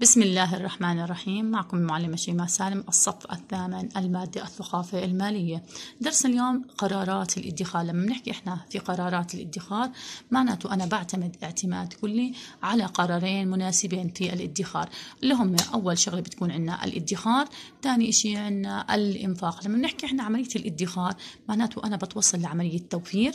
بسم الله الرحمن الرحيم معكم المعلمة شيماء سالم الصف الثامن المادة الثقافة المالية درس اليوم قرارات الادخار لما بنحكي احنا في قرارات الادخار معناته أنا بعتمد اعتماد كلي على قرارين مناسبين في الادخار اللي هم أول شغلة بتكون عندنا الادخار ثاني شيء عندنا الإنفاق لما بنحكي احنا عملية الادخار معناته أنا بتوصل لعملية توفير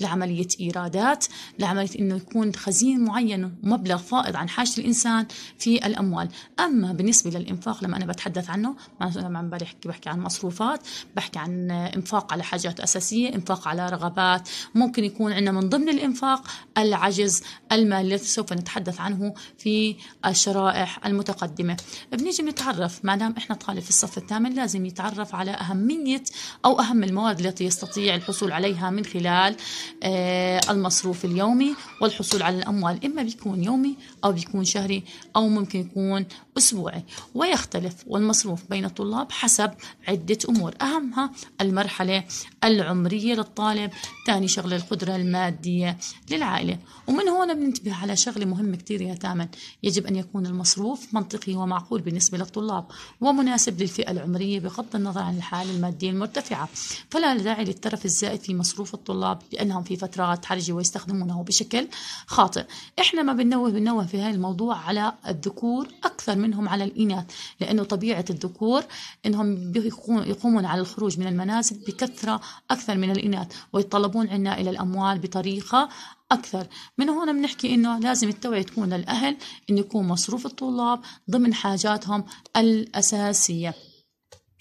لعملية إيرادات لعملية إنه يكون خزين معين ومبلغ فائض عن حاجة الإنسان في الأمر الأموال أما بالنسبة للإنفاق لما أنا بتحدث عنه لما عم بحكي بحكي عن مصروفات بحكي عن إنفاق على حاجات أساسية إنفاق على رغبات ممكن يكون عندنا من ضمن الإنفاق العجز المالي الذي سوف نتحدث عنه في الشرائح المتقدمة بنيجي نتعرف ما دام إحنا طالب في الصف الثامن لازم يتعرف على أهمية أو أهم المواد التي يستطيع الحصول عليها من خلال آه، المصروف اليومي والحصول على الأموال إما بيكون يومي أو بيكون شهري أو ممكن يكون أسبوعي ويختلف والمصروف بين الطلاب حسب عدة أمور أهمها المرحلة العمرية للطالب ثاني شغلة القدرة المادية للعائلة ومن هون بننتبه على شغلة مهمة كتير يا تامن يجب أن يكون المصروف منطقي ومعقول بالنسبة للطلاب ومناسب للفئة العمرية بغض النظر عن الحالة المادية المرتفعة فلا داعي للترف الزائد في مصروف الطلاب لأنهم في فترات حرجة ويستخدمونه بشكل خاطئ إحنا ما بننوه بننوه في هذا الموضوع على الذكور الذكور أكثر منهم على الإناث لأنه طبيعة الذكور أنهم يقومون على الخروج من المنازل بكثرة أكثر من الإناث ويتطلبون عنا إلى الأموال بطريقة أكثر من هنا بنحكي إنه لازم التوعية تكون للأهل إنه يكون مصروف الطلاب ضمن حاجاتهم الأساسية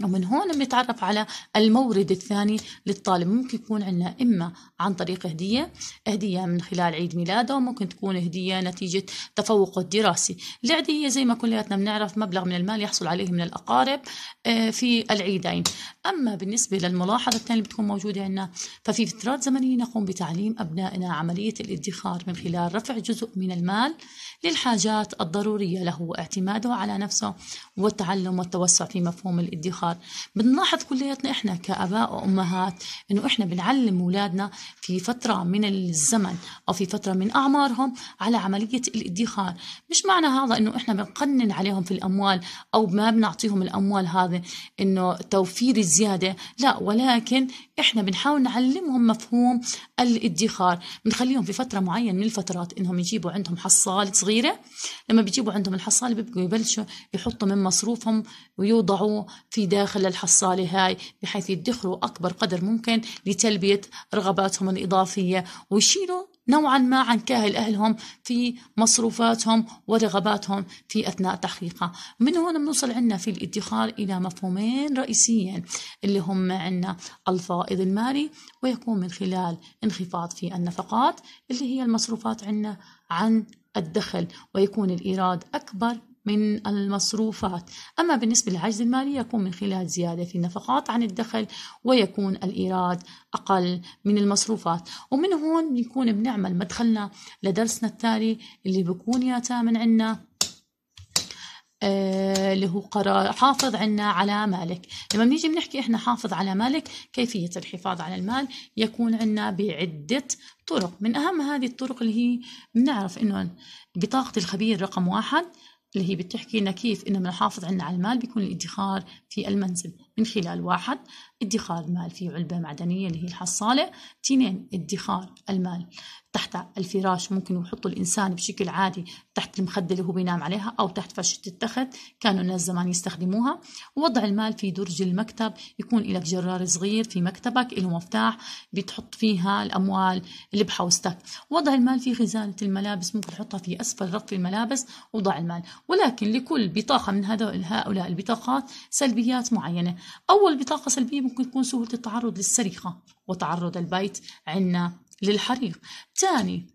ومن هون بنتعرف على المورد الثاني للطالب ممكن يكون عندنا إما عن طريق هدية هدية من خلال عيد ميلاده وممكن تكون هدية نتيجة تفوقه الدراسي العيدية زي ما كلياتنا بنعرف مبلغ من المال يحصل عليه من الأقارب آه، في العيدين أما بالنسبة للملاحظة الثانية اللي بتكون موجودة عندنا ففي فترات زمنية نقوم بتعليم أبنائنا عملية الادخار من خلال رفع جزء من المال للحاجات الضرورية له واعتماده على نفسه والتعلم والتوسع في مفهوم الادخار الاخر بنلاحظ كلياتنا احنا كاباء وامهات انه احنا بنعلم اولادنا في فتره من الزمن او في فتره من اعمارهم على عمليه الادخار مش معنى هذا انه احنا بنقنن عليهم في الاموال او ما بنعطيهم الاموال هذه انه توفير زياده لا ولكن احنا بنحاول نعلمهم مفهوم الادخار بنخليهم في فتره معينه من الفترات انهم يجيبوا عندهم حصاله صغيره لما بيجيبوا عندهم الحصاله بيبقوا يبلشوا يحطوا من مصروفهم ويوضعوا في داخل الحصالة هاي بحيث يدخروا أكبر قدر ممكن لتلبية رغباتهم الإضافية ويشيلوا نوعا ما عن كاهل أهلهم في مصروفاتهم ورغباتهم في أثناء تحقيقها من هون بنوصل عنا في الادخار إلى مفهومين رئيسيين اللي هم عنا الفائض المالي ويكون من خلال انخفاض في النفقات اللي هي المصروفات عنا عن الدخل ويكون الإيراد أكبر من المصروفات أما بالنسبة للعجز المالي يكون من خلال زيادة في النفقات عن الدخل ويكون الإيراد أقل من المصروفات ومن هون بنكون بنعمل مدخلنا لدرسنا التالي اللي بكون يا تامن عنا آه، اللي هو قرار حافظ عنا على مالك لما بنيجي بنحكي احنا حافظ على مالك كيفية الحفاظ على المال يكون عنا بعدة طرق من أهم هذه الطرق اللي هي بنعرف انه بطاقة الخبير رقم واحد اللي هي بتحكي لنا كيف إنه بنحافظ عنا على المال بيكون الادخار في المنزل من خلال واحد ادخار المال في علبة معدنية اللي هي الحصالة اثنين ادخار المال تحت الفراش ممكن يحطوا الإنسان بشكل عادي تحت المخدة اللي هو بينام عليها أو تحت فرشة التخت كانوا الناس زمان يستخدموها وضع المال في درج المكتب يكون لك جرار صغير في مكتبك له مفتاح بتحط فيها الأموال اللي بحوزتك وضع المال في خزانة الملابس ممكن تحطها في أسفل رف الملابس وضع المال ولكن لكل بطاقة من هؤلاء البطاقات سلبيات معينة أول بطاقة سلبية ممكن تكون سهولة التعرض للسرقة وتعرض البيت عنا للحريق ثاني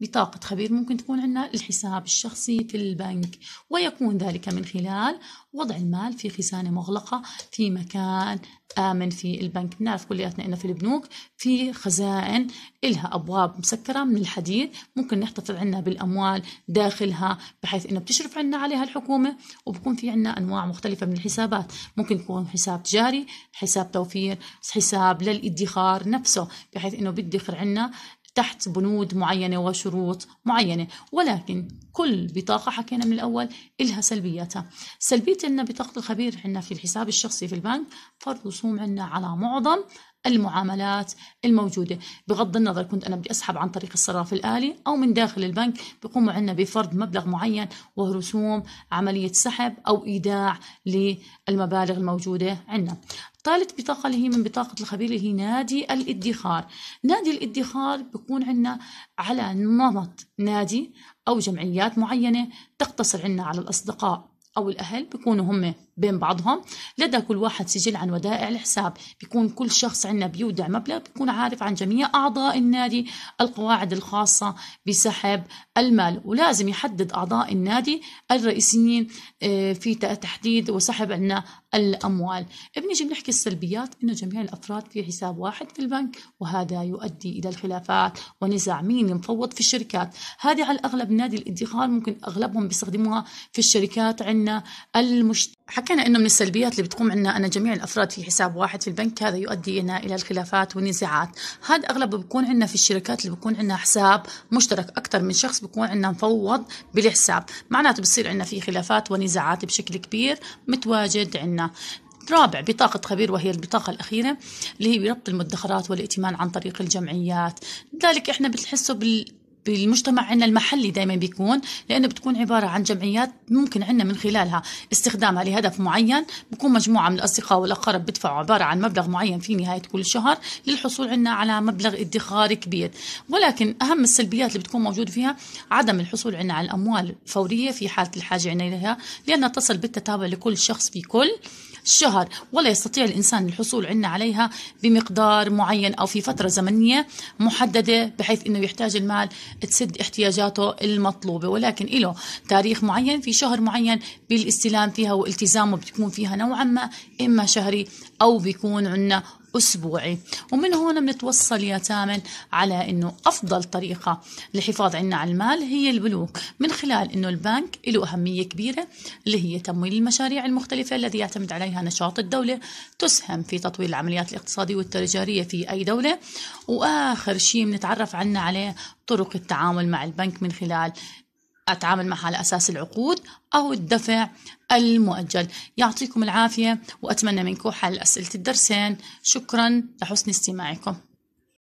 بطاقة خبير ممكن تكون عندنا الحساب الشخصي في البنك ويكون ذلك من خلال وضع المال في خزانة مغلقة في مكان آمن في البنك بنعرف كلياتنا إنه في البنوك في خزائن إلها أبواب مسكرة من الحديد ممكن نحتفظ عنا بالأموال داخلها بحيث إنه بتشرف عنا عليها الحكومة وبكون في عنا أنواع مختلفة من الحسابات ممكن يكون حساب تجاري حساب توفير حساب للإدخار نفسه بحيث إنه بيدخر عنا تحت بنود معينة وشروط معينة ولكن كل بطاقة حكينا من الأول إلها سلبياتها سلبية إن بطاقة الخبير عندنا في الحساب الشخصي في البنك فرض رسوم عندنا على معظم المعاملات الموجودة بغض النظر كنت أنا بدي أسحب عن طريق الصراف الآلي أو من داخل البنك بيقوموا عنا بفرض مبلغ معين ورسوم عملية سحب أو إيداع للمبالغ الموجودة عنا ثالث بطاقة اللي هي من بطاقة الخبير اللي هي نادي الادخار نادي الادخار بيكون عنا على نمط نادي أو جمعيات معينة تقتصر عنا على الأصدقاء أو الأهل بيكونوا هم بين بعضهم لدى كل واحد سجل عن ودائع الحساب بيكون كل شخص عندنا بيودع مبلغ بيكون عارف عن جميع أعضاء النادي القواعد الخاصة بسحب المال ولازم يحدد أعضاء النادي الرئيسيين آه، في تحديد وسحب عنا الأموال بنيجي بنحكي السلبيات إنه جميع الأفراد في حساب واحد في البنك وهذا يؤدي إلى الخلافات ونزاع مين المفوض في الشركات هذه على الأغلب نادي الادخار ممكن أغلبهم بيستخدموها في الشركات عنا المشت... حكينا انه من السلبيات اللي بتقوم عنا ان جميع الافراد في حساب واحد في البنك هذا يؤدي لنا الى الخلافات والنزاعات، هذا اغلب بيكون عندنا في الشركات اللي بيكون عندنا حساب مشترك اكثر من شخص بيكون عندنا مفوض بالحساب، معناته بصير عندنا في خلافات ونزاعات بشكل كبير متواجد عندنا. رابع بطاقة خبير وهي البطاقة الأخيرة اللي هي بربط المدخرات والائتمان عن طريق الجمعيات ذلك إحنا بنحسه بال بالمجتمع عندنا المحلي دائما بيكون لانه بتكون عباره عن جمعيات ممكن عندنا من خلالها استخدامها لهدف معين بكون مجموعه من الاصدقاء والاقارب بدفعوا عباره عن مبلغ معين في نهايه كل شهر للحصول عندنا على مبلغ ادخار كبير ولكن اهم السلبيات اللي بتكون موجود فيها عدم الحصول عندنا على الاموال فوريه في حاله الحاجه عندنا لها لانها تصل بالتتابع لكل شخص في كل شهر ولا يستطيع الإنسان الحصول عنا عليها بمقدار معين أو في فترة زمنية محددة بحيث أنه يحتاج المال تسد احتياجاته المطلوبه ولكن له تاريخ معين في شهر معين بالاستلام فيها والتزامه بتكون فيها نوعا ما اما شهري او بيكون عندنا أسبوعي ومن هنا بنتوصل يا تامن على أنه أفضل طريقة للحفاظ عنا على المال هي البنوك من خلال أنه البنك له أهمية كبيرة اللي هي تمويل المشاريع المختلفة الذي يعتمد عليها نشاط الدولة تسهم في تطوير العمليات الاقتصادية والتجارية في أي دولة وآخر شيء بنتعرف عنا عليه طرق التعامل مع البنك من خلال أتعامل معها على أساس العقود أو الدفع المؤجل يعطيكم العافية وأتمنى منكم حل أسئلة الدرسين شكرا لحسن استماعكم